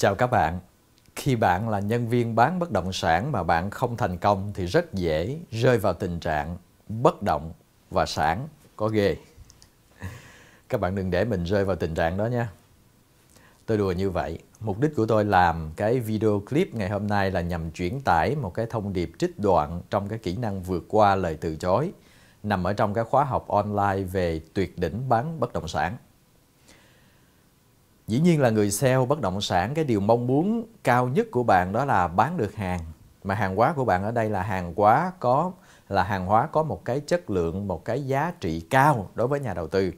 Chào các bạn. Khi bạn là nhân viên bán bất động sản mà bạn không thành công thì rất dễ rơi vào tình trạng bất động và sản có ghê. Các bạn đừng để mình rơi vào tình trạng đó nha. Tôi đùa như vậy. Mục đích của tôi làm cái video clip ngày hôm nay là nhằm chuyển tải một cái thông điệp trích đoạn trong cái kỹ năng vượt qua lời từ chối nằm ở trong cái khóa học online về tuyệt đỉnh bán bất động sản dĩ nhiên là người sale bất động sản cái điều mong muốn cao nhất của bạn đó là bán được hàng mà hàng hóa của bạn ở đây là hàng hóa có là hàng hóa có một cái chất lượng một cái giá trị cao đối với nhà đầu tư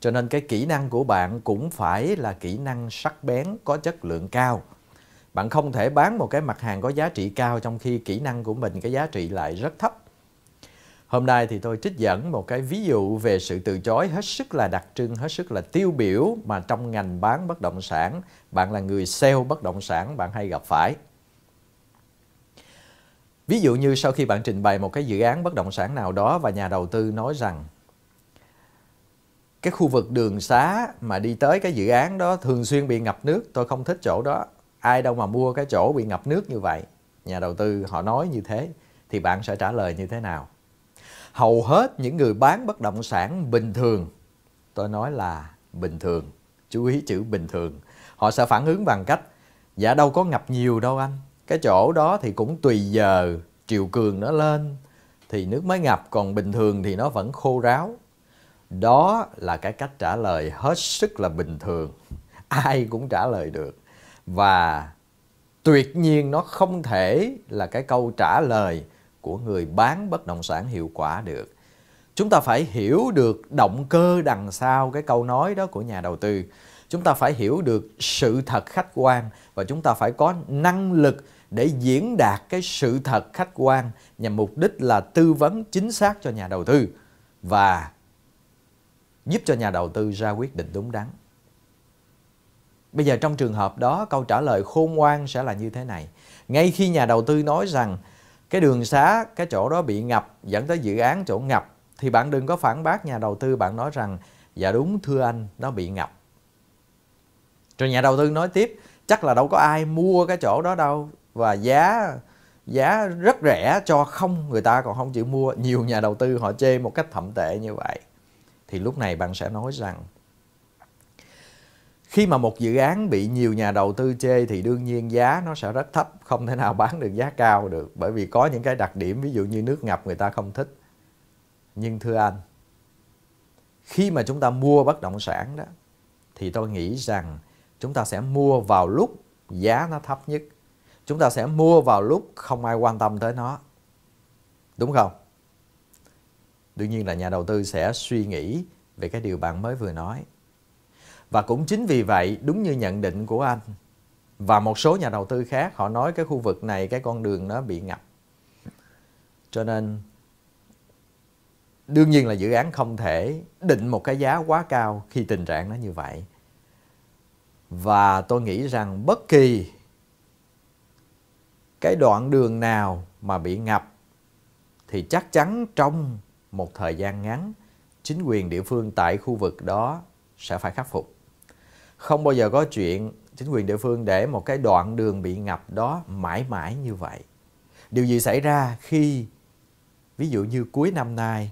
cho nên cái kỹ năng của bạn cũng phải là kỹ năng sắc bén có chất lượng cao bạn không thể bán một cái mặt hàng có giá trị cao trong khi kỹ năng của mình cái giá trị lại rất thấp Hôm nay thì tôi trích dẫn một cái ví dụ về sự từ chối hết sức là đặc trưng, hết sức là tiêu biểu mà trong ngành bán bất động sản, bạn là người sale bất động sản bạn hay gặp phải. Ví dụ như sau khi bạn trình bày một cái dự án bất động sản nào đó và nhà đầu tư nói rằng cái khu vực đường xá mà đi tới cái dự án đó thường xuyên bị ngập nước, tôi không thích chỗ đó. Ai đâu mà mua cái chỗ bị ngập nước như vậy. Nhà đầu tư họ nói như thế thì bạn sẽ trả lời như thế nào? hầu hết những người bán bất động sản bình thường tôi nói là bình thường chú ý chữ bình thường họ sẽ phản ứng bằng cách dạ đâu có ngập nhiều đâu anh cái chỗ đó thì cũng tùy giờ triều cường nó lên thì nước mới ngập còn bình thường thì nó vẫn khô ráo đó là cái cách trả lời hết sức là bình thường ai cũng trả lời được và tuyệt nhiên nó không thể là cái câu trả lời của người bán bất động sản hiệu quả được chúng ta phải hiểu được động cơ đằng sau cái câu nói đó của nhà đầu tư chúng ta phải hiểu được sự thật khách quan và chúng ta phải có năng lực để diễn đạt cái sự thật khách quan nhằm mục đích là tư vấn chính xác cho nhà đầu tư và giúp cho nhà đầu tư ra quyết định đúng đắn bây giờ trong trường hợp đó câu trả lời khôn ngoan sẽ là như thế này ngay khi nhà đầu tư nói rằng cái đường xá cái chỗ đó bị ngập dẫn tới dự án chỗ ngập thì bạn đừng có phản bác nhà đầu tư bạn nói rằng dạ đúng thưa anh nó bị ngập rồi nhà đầu tư nói tiếp chắc là đâu có ai mua cái chỗ đó đâu và giá giá rất rẻ cho không người ta còn không chịu mua nhiều nhà đầu tư họ chê một cách thậm tệ như vậy thì lúc này bạn sẽ nói rằng khi mà một dự án bị nhiều nhà đầu tư chê thì đương nhiên giá nó sẽ rất thấp không thể nào bán được giá cao được bởi vì có những cái đặc điểm ví dụ như nước ngập người ta không thích nhưng thưa anh khi mà chúng ta mua bất động sản đó thì tôi nghĩ rằng chúng ta sẽ mua vào lúc giá nó thấp nhất chúng ta sẽ mua vào lúc không ai quan tâm tới nó đúng không đương nhiên là nhà đầu tư sẽ suy nghĩ về cái điều bạn mới vừa nói và cũng chính vì vậy, đúng như nhận định của anh và một số nhà đầu tư khác họ nói cái khu vực này cái con đường nó bị ngập. Cho nên đương nhiên là dự án không thể định một cái giá quá cao khi tình trạng nó như vậy. Và tôi nghĩ rằng bất kỳ cái đoạn đường nào mà bị ngập thì chắc chắn trong một thời gian ngắn chính quyền địa phương tại khu vực đó sẽ phải khắc phục không bao giờ có chuyện chính quyền địa phương để một cái đoạn đường bị ngập đó mãi mãi như vậy. Điều gì xảy ra khi ví dụ như cuối năm nay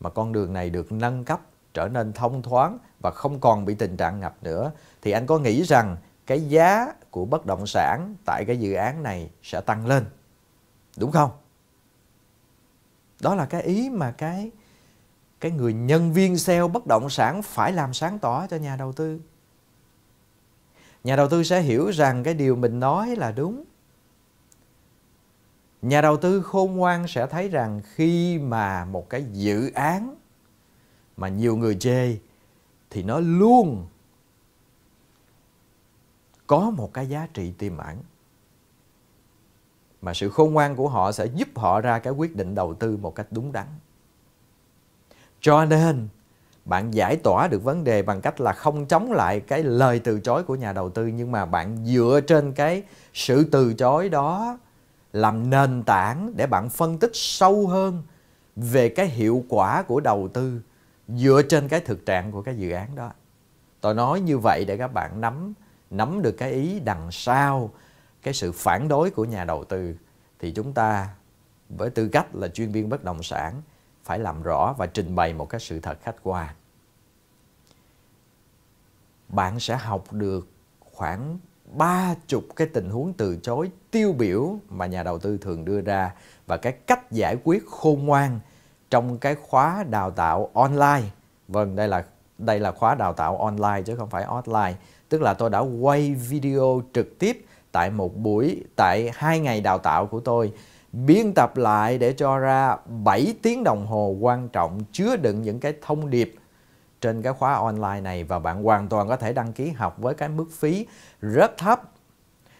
mà con đường này được nâng cấp trở nên thông thoáng và không còn bị tình trạng ngập nữa thì anh có nghĩ rằng cái giá của bất động sản tại cái dự án này sẽ tăng lên. Đúng không? Đó là cái ý mà cái cái người nhân viên sale bất động sản phải làm sáng tỏ cho nhà đầu tư nhà đầu tư sẽ hiểu rằng cái điều mình nói là đúng nhà đầu tư khôn ngoan sẽ thấy rằng khi mà một cái dự án mà nhiều người chê thì nó luôn có một cái giá trị tiềm ẩn mà sự khôn ngoan của họ sẽ giúp họ ra cái quyết định đầu tư một cách đúng đắn cho nên bạn giải tỏa được vấn đề bằng cách là không chống lại cái lời từ chối của nhà đầu tư nhưng mà bạn dựa trên cái sự từ chối đó làm nền tảng để bạn phân tích sâu hơn về cái hiệu quả của đầu tư dựa trên cái thực trạng của cái dự án đó. Tôi nói như vậy để các bạn nắm nắm được cái ý đằng sau cái sự phản đối của nhà đầu tư thì chúng ta với tư cách là chuyên viên bất động sản phải làm rõ và trình bày một cái sự thật khách quan bạn sẽ học được khoảng ba chục cái tình huống từ chối tiêu biểu mà nhà đầu tư thường đưa ra và cái cách giải quyết khôn ngoan trong cái khóa đào tạo online. Vâng, đây là đây là khóa đào tạo online chứ không phải offline. Tức là tôi đã quay video trực tiếp tại một buổi tại hai ngày đào tạo của tôi biên tập lại để cho ra 7 tiếng đồng hồ quan trọng chứa đựng những cái thông điệp trên cái khóa online này và bạn hoàn toàn có thể đăng ký học với cái mức phí rất thấp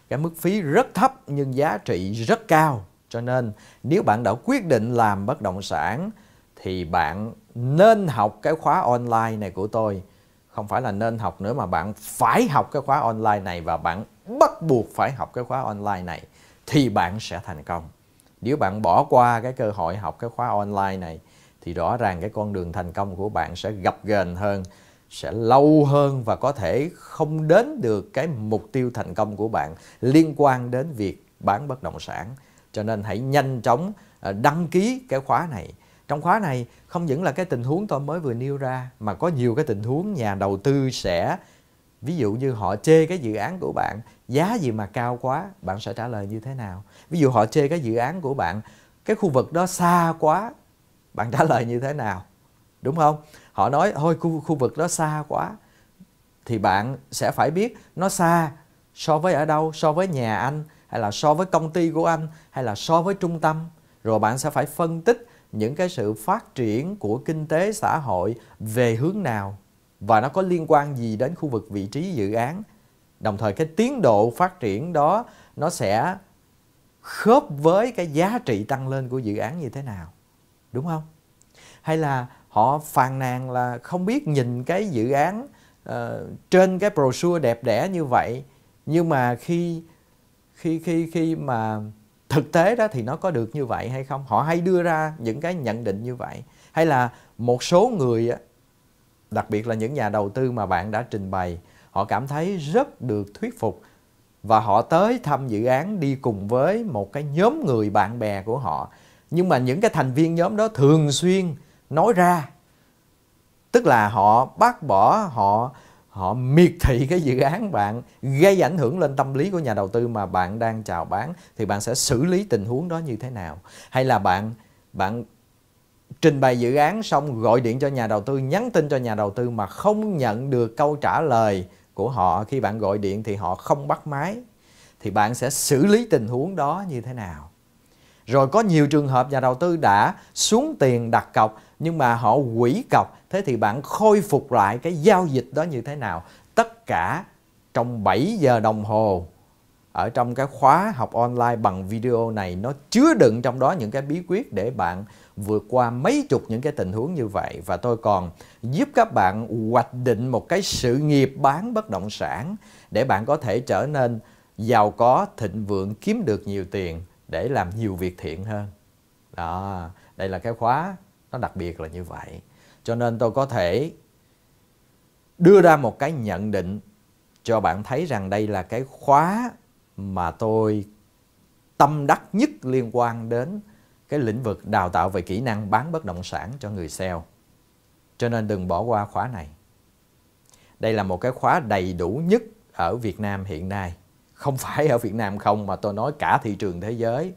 cái mức phí rất thấp nhưng giá trị rất cao cho nên nếu bạn đã quyết định làm bất động sản thì bạn nên học cái khóa online này của tôi không phải là nên học nữa mà bạn phải học cái khóa online này và bạn bắt buộc phải học cái khóa online này thì bạn sẽ thành công nếu bạn bỏ qua cái cơ hội học cái khóa online này thì rõ ràng cái con đường thành công của bạn sẽ gặp ghềnh hơn sẽ lâu hơn và có thể không đến được cái mục tiêu thành công của bạn liên quan đến việc bán bất động sản cho nên hãy nhanh chóng ờ, đăng ký cái khóa này trong khóa này không những là cái tình huống tôi mới vừa nêu ra mà có nhiều cái tình huống nhà đầu tư sẽ ví dụ như họ chê cái dự án của bạn giá gì mà cao quá bạn sẽ trả lời như thế nào ví dụ họ chê cái dự án của bạn cái khu vực đó xa quá bạn trả lời như thế nào đúng không họ nói thôi khu, khu vực đó xa quá thì bạn sẽ phải biết nó xa so với ở đâu so với nhà anh hay là so với công ty của anh hay là so với trung tâm rồi bạn sẽ phải phân tích những cái sự phát triển của kinh tế xã hội về hướng nào và nó có liên quan gì đến khu vực vị trí dự án đồng thời cái tiến độ phát triển đó nó sẽ khớp với cái giá trị tăng lên của dự án như thế nào đúng không hay là họ phàn nàn là không biết nhìn cái dự án uh, trên cái brochure đẹp đẽ như vậy nhưng mà khi khi khi khi mà thực tế đó thì nó có được như vậy hay không họ hay đưa ra những cái nhận định như vậy hay là một số người đặc biệt là những nhà đầu tư mà bạn đã trình bày họ cảm thấy rất được thuyết phục và họ tới thăm dự án đi cùng với một cái nhóm người bạn bè của họ nhưng mà những cái thành viên nhóm đó thường xuyên nói ra tức là họ bác bỏ họ họ miệt thị cái dự án bạn gây ảnh hưởng lên tâm lý của nhà đầu tư mà bạn đang chào bán thì bạn sẽ xử lý tình huống đó như thế nào hay là bạn bạn trình bày dự án xong gọi điện cho nhà đầu tư nhắn tin cho nhà đầu tư mà không nhận được câu trả lời của họ khi bạn gọi điện thì họ không bắt máy thì bạn sẽ xử lý tình huống đó như thế nào rồi có nhiều trường hợp nhà đầu tư đã xuống tiền đặt cọc nhưng mà họ quỷ cọc. Thế thì bạn khôi phục lại cái giao dịch đó như thế nào? Tất cả trong 7 giờ đồng hồ ở trong cái khóa học online bằng video này nó chứa đựng trong đó những cái bí quyết để bạn vượt qua mấy chục những cái tình huống như vậy và tôi còn giúp các bạn hoạch định một cái sự nghiệp bán bất động sản để bạn có thể trở nên giàu có, thịnh vượng, kiếm được nhiều tiền để làm nhiều việc thiện hơn đó đây là cái khóa nó đặc biệt là như vậy cho nên tôi có thể đưa ra một cái nhận định cho bạn thấy rằng đây là cái khóa mà tôi tâm đắc nhất liên quan đến cái lĩnh vực đào tạo về kỹ năng bán bất động sản cho người sale. Cho nên đừng bỏ qua khóa này. Đây là một cái khóa đầy đủ nhất ở Việt Nam hiện nay không phải ở Việt Nam không mà tôi nói cả thị trường thế giới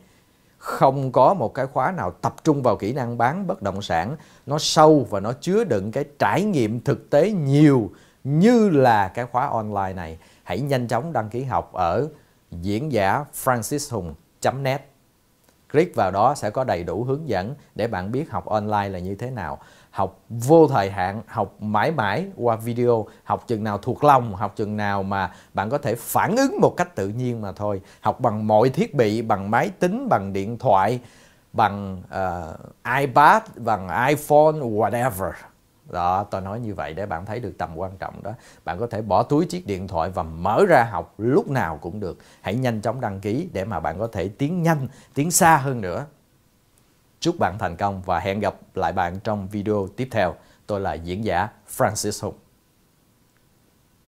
không có một cái khóa nào tập trung vào kỹ năng bán bất động sản nó sâu và nó chứa đựng cái trải nghiệm thực tế nhiều như là cái khóa online này hãy nhanh chóng đăng ký học ở diễn giả francis hùng net Click vào đó sẽ có đầy đủ hướng dẫn để bạn biết học online là như thế nào. Học vô thời hạn, học mãi mãi qua video, học chừng nào thuộc lòng, học chừng nào mà bạn có thể phản ứng một cách tự nhiên mà thôi. Học bằng mọi thiết bị, bằng máy tính, bằng điện thoại, bằng uh, iPad, bằng iPhone, whatever đó tôi nói như vậy để bạn thấy được tầm quan trọng đó bạn có thể bỏ túi chiếc điện thoại và mở ra học lúc nào cũng được hãy nhanh chóng đăng ký để mà bạn có thể tiến nhanh tiến xa hơn nữa chúc bạn thành công và hẹn gặp lại bạn trong video tiếp theo tôi là diễn giả francis hùng